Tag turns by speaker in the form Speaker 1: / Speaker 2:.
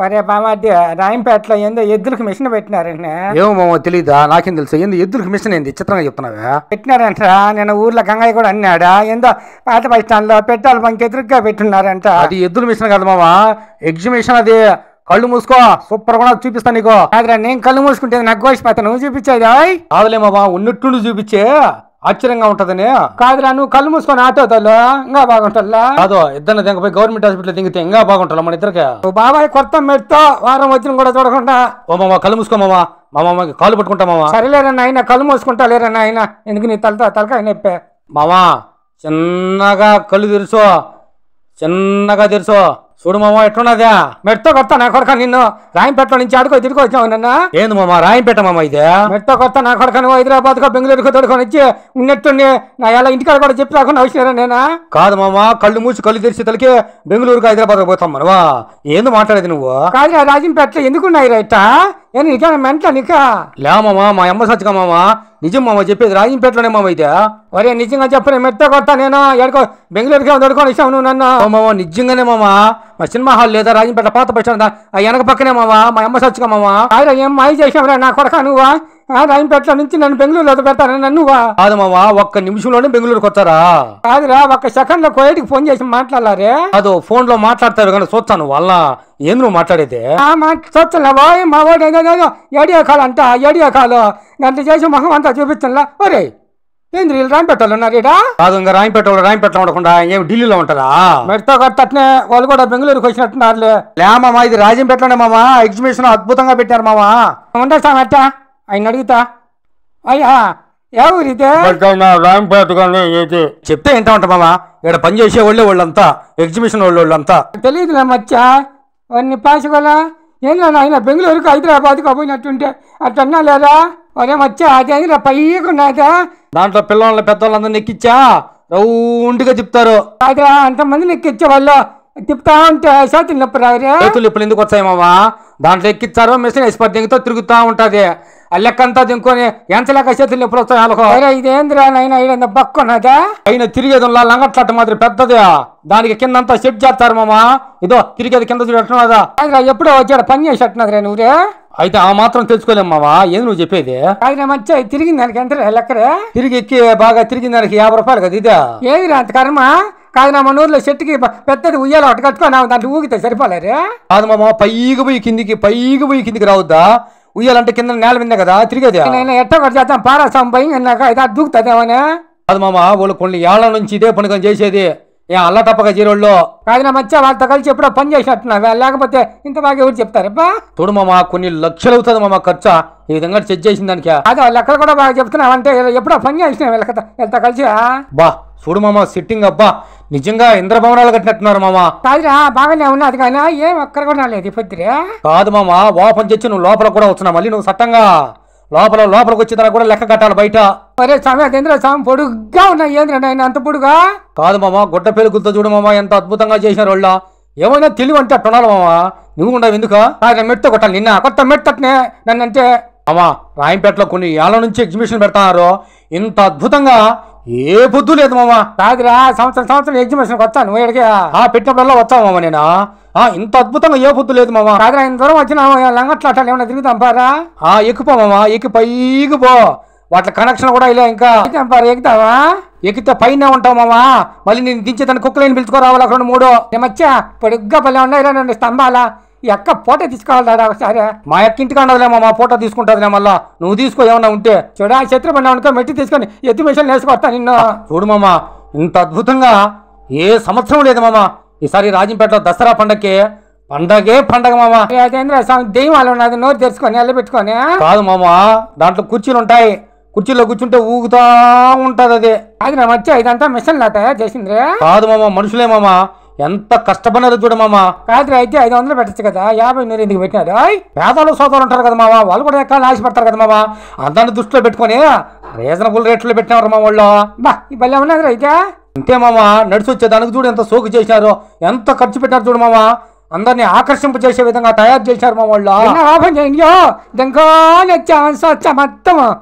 Speaker 1: ఒరే మామ రాయంపేటలో ఏందో ఎద్దులకు మిషన్ పెట్టినారంటే ఏమో మామ తెలీదా నాకేం తెలుసు ఏందో ఎద్దులకు మిషన్ ఏంది చిత్రంగా చెప్తున్నావా పెట్టినారంటరా నేను ఊర్లో గంగయ్య కూడా అన్నాడా ఏందో పాత బస్ స్టాండ్ లో పెట్టాలి మనకి ఎదురుగా పెట్టున్నారంట అది ఎద్దుల మిషన్ కాదు మామ ఎగ్జిబిషన్ అది కళ్ళు మూసుకో సూపర్ కూడా చూపిస్తాను నీకు నేను కళ్ళు మూసుకుంటే నాకు గోసిపోతాను నువ్వు చూపించేది కాదులే మామ ఉన్నట్టు చూపించే ఆశ్చర్యంగా ఉంటదని కాదురా నువ్వు కళ్ళు మూసుకొని ఆటో తల్లా ఇంకా బాగుంటుందా కాదో ఇద్దరు దింకపోయి గవర్నమెంట్ హాస్పిటల్ దింగితే ఇంకా బాగుంటుందా మన ఇద్దరికి బాబాయ్ కొత్త మెట్తో వారం వచ్చిన కూడా చూడకుండా ఓ మామ కళ్ళు మూసుకోమామా మా మామకి కాలు పట్టుకుంటా మామ సరేలేరా నాయన కళ్ళు మూసుకుంటా లేరా నాయన ఎందుకు నీ తలతో తలకాయ నొప్పే మామా చిన్నగా కళ్ళు తెరుసో చిన్నగా తెరుసో చూడు మామ ఎట్లున్నదా మెట్తో కొత్త నా కొడక నిన్ను రాయంపేట నుంచి ఆడుకో తిరిగి వచ్చావు నిన్న ఏంది మామ రాయంపేట మామ ఇదే మెట్తో కొత్త నా కొడక నువ్వు హైదరాబాద్ కో బెంగళూరుకు తోడుకొని వచ్చి ఉన్నట్టుండి నా ఎలా ఇంటికాడ కూడా చెప్పి రాకుండా అవసరం నేనా కాదు మామ కళ్ళు మూసి కళ్ళు తెరిచి తలకి బెంగళూరుకు హైదరాబాద్ పోతాం మనవా ఏంది మాట్లాడేది నువ్వు కాదు రాజంపేట ఎందుకున్నాయి రైటా నేను నీకా మెంట నీకా లే మామా మా అమ్మ సచ్చిగా మామ నిజం మామ చెప్పేది రాజంపేటలోనే మామ అయితే ఒరే నిజంగా చెప్పిన మెత్త కొట్టా నేను బెంగళూరు కేవ్ దొడుకొని ఇస్తావు నువ్వు నన్ను మామ నిజంగానే మామ మా సినిమా హాల్ లేదా రాజంపేట పాత బస్ ఆ వెనక పక్కనే మామ మా అమ్మ సచ్చిగా మామ ఆయన ఏం మాయ చేసావురా నా కొడక నువ్వా రాయంపేట నుంచి నన్ను బెంగళూరులో పెడతారా నన్ను కాదు మావా ఒక్క నిమిషంలోనే బెంగళూరుకి వచ్చారా కాదురా ఒక్క సెకండ్ లో కోయటికి ఫోన్ చేసి మాట్లాడారే అదో ఫోన్ లో మాట్లాడతారు కానీ చూస్తాను వాళ్ళ ఏం నువ్వు మాట్లాడేది చూస్తున్నా మా వాడు ఏదో ఏడియో కాలు అంట ఏడియో కాలు నన్ను చేసి మొహం అంతా చూపించలా ఒరే ఏంది వీళ్ళు రాయంపేటలో ఉన్నారు ఇడా కాదు ఇంకా రాయపేటలో రాయంపేటలో ఉండకుండా ఏమి ఢిల్లీలో ఉంటారా మెడతో కట్టనే వాళ్ళు కూడా బెంగళూరుకి వచ్చినట్టున్నారు లే మామా ఇది రాజంపేటలోనే మామా ఎగ్జిబిషన్ అద్భుతంగా పెట్టారు మామా ఉండొస్తానట్టా ఆయన అడుగుతా అయ్యా ఏ చెప్తే ఎంత ఉంటా మామ ఇక్కడ పని చేసే వాళ్ళే వాళ్ళంతా ఎగ్జిబిషన్ వాళ్ళు వాళ్ళంతా తెలియదు నా మచ్చా వాడిని పాసుకోలే ఏం లేదు ఆయన బెంగళూరుకు హైదరాబాద్కు పోయినట్టుంటే అట్టన్నా లేదా వరే మచ్చా అదేంద్రా పైకున్నాదా దాంట్లో పిల్లవాళ్ళ పెద్దవాళ్ళందరూ ఎక్కిచ్చా రౌండ్గా చెప్తారు అంతమంది ఎక్కిచ్చే వాళ్ళు చెప్తా ఉంటే చేతులు నొప్పి రావురే ఇప్పుడు ఎందుకు వస్తాయి మామా దాంట్లో ఎక్కిస్తారు మిషన్ ఎక్స్పర్ట్ దిగితో తిరుగుతూ ఉంటుంది ఆ లెక్కంతా దింకొని ఎంచలేక చేతులు ఎప్పుడు వస్తాయి వాళ్ళకు ఇదేంద్రా నైనా ఈడ బక్కున్నదా అయినా తిరిగేది లంగట్లాట మాదిరి పెద్దది దానికి కిందంతా సెట్ చేస్తారు మామ ఇదో తిరిగేది కింద చూడదా ఎప్పుడో వచ్చాడు పని చేసి అట్టున్నదిరా నువ్వురే అయితే ఆ మాత్రం తెలుసుకోలేము మావా ఏది నువ్వు చెప్పేది ఆయన మంచి తిరిగింది దానికి ఎంత లెక్కరే తిరిగి ఎక్కి బాగా తిరిగింది దానికి యాభై రూపాయలు కదా ఇదే ఏది అంత కర్మ కాదు నా మనూరులో చెట్టుకి పెద్దది ఉయ్యాల ఒకటి కట్టుకొని దాంట్లో ఊగితే సరిపోలేరే కాదు మా పైకి పోయి కిందికి పైకి పోయి కిందికి రావద్దా ఉయ్యాలంటే కింద నేల మీద కదా తిరిగేది నేను ఎట్ట ఒకటి చేద్దాం పారాసాం పోయి నాకు ఇదా దూకుతుందేమనే కాదు మామ వాళ్ళు కొన్ని ఏళ్ల నుంచి ఇదే పనుకొని చేసేది ఏ అల్ల తప్పక చీరోళ్ళు కాదు నా మధ్య వాళ్ళతో కలిసి ఎప్పుడో పని చేసినట్టున్నా లేకపోతే ఇంత బాగా ఎవరు చెప్తారబ్బా చూడు మామ కొన్ని లక్షలు అవుతుంది మామ ఖర్చు ఈ విధంగా చెక్ చేసిన దానికి అదే లెక్కలు కూడా బాగా చెప్తున్నావు అంటే ఎప్పుడో పని చేసినావు వెళ్తా కలిసి బా చూడు మామ సిట్టింగ్ అబ్బా నిజంగా ఇంద్రభవనాలు కట్టినట్టున్నారు మామా కాదురా బాగానే ఉన్నది కానీ ఏం అక్కడ కూడా రాలేదు పొద్దురే కాదు మామా ఓపెన్ చేసి నువ్వు లోపల కూడా వచ్చినా మళ్ళీ నువ్వు సట్టంగా లోపల లోపలికి వచ్చిన కూడా లెక్క కట్టాలి బయట అరే స్వామి ఇంద్ర స్వామి పొడుగ్గా ఉన్నాయి ఏంద్ర అంత పొడుగా కాదు మామా గుడ్డ పెరుగులతో చూడు మామా ఎంత అద్భుతంగా చేసినారు వాళ్ళ ఏమైనా తెలివి అంటే అట్టున్నారు మామా నువ్వు ఉండవు ఎందుకు ఆయన మెట్టు కొట్టాలి నిన్న కొత్త మెట్టు అట్నే నన్ను అంటే మామ రాయంపేటలో కొన్ని ఏళ్ళ నుంచి ఎగ్జిబిషన్ పెడతారు ఇంత అద్భుతంగా ఏ బుద్ధు లేదు మామ కాదురా సంవత్సరం సంవత్సరం ఎగ్జిబిషన్ వచ్చాను నువ్వు ఎడికి ఆ పెట్టినప్పుడల్లా వచ్చావు మామ నేను ఆ ఇంత అద్భుతంగా ఏ బుద్ధు లేదు మామ కాదురా ఇంత దూరం వచ్చిన లంగట్లు ఏమైనా తిరుగుతాం పారా ఆ ఎక్కుపో మామ ఎక్కి పైకి పో వాటి కనెక్షన్ కూడా ఇలా ఇంకా పారా ఎక్కుతావా ఎక్కితే పైన ఉంటావు మామ మళ్ళీ నేను దించేదాన్ని కుక్కలేని పిలుచుకోరావాలి అక్కడ మూడు నేను వచ్చా పొడుగ్గా పల్లె ఉన్నాయి రెండు స్తంభాలా ఎక్క ఫోటో తీసుకోవాలి సరే మా యొక్క ఇంటికి ఉండదులేమో మా ఫోటో తీసుకుంటుందిలే మళ్ళా నువ్వు తీసుకో ఏమన్నా ఉంటే చూడ ఆ చిత్రపడి అనుకో మెట్టి తీసుకొని ఎత్తి మిషన్ వేసుకొస్తాను నిన్న చూడు మామ ఇంత అద్భుతంగా ఏ సంవత్సరం లేదు మామ ఈసారి రాజంపేటలో దసరా పండగకి పండగే పండగ మామ రాజేంద్ర స్వామి దెయ్యాలు ఉన్నది నోరు తెరుచుకొని పెట్టుకొని కాదు మామ దాంట్లో కుర్చీలు ఉంటాయి కుర్చీలో కూర్చుంటే ఊగుతా ఉంటది అది నా మధ్య ఇదంతా మిషన్ లాట చేసింది కాదు మామ మనుషులే మామ ఎంత కష్టపడినారు చూడు మామ అయితే ఐదు వందలు పెట్టచ్చు కదా యాభై మీరు ఎందుకు పెట్టినారు పేదలు సోదరులు ఉంటారు కదా మావా వాళ్ళు కూడా ఎక్కడ ఆశపడతారు కదా మావా అందరిని దృష్టిలో పెట్టుకొని రీజనబుల్ రేట్లో పెట్టినారు మా వాళ్ళు బా ఈ పల్లె ఉన్నది అయితే అంతే మామా నడిచి వచ్చేదానికి చూడు ఎంత సోకు చేసినారు ఎంత ఖర్చు పెట్టారు చూడు మామ అందరినీ చేసే విధంగా తయారు చేశారు మా వాళ్ళు లాభం చేయండి దంకోని వచ్చా మొత్తం